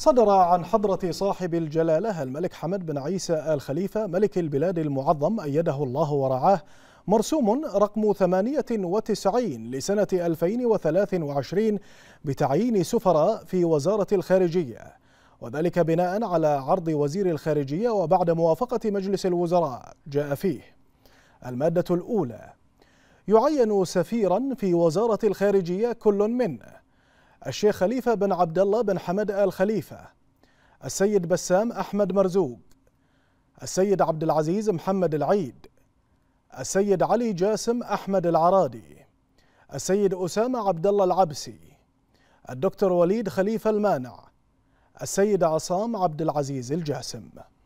صدر عن حضرة صاحب الجلالة الملك حمد بن عيسى آل خليفة ملك البلاد المعظم أيده الله ورعاه مرسوم رقم 98 لسنة 2023 بتعيين سفراء في وزارة الخارجية وذلك بناء على عرض وزير الخارجية وبعد موافقة مجلس الوزراء جاء فيه المادة الأولى يعين سفيرا في وزارة الخارجية كل منه الشيخ خليفة بن عبد الله بن حمد آل خليفة السيد بسام أحمد مرزوق السيد عبد العزيز محمد العيد السيد علي جاسم أحمد العرادي السيد أسامة عبد الله العبسي الدكتور وليد خليفة المانع السيد عصام عبد العزيز الجاسم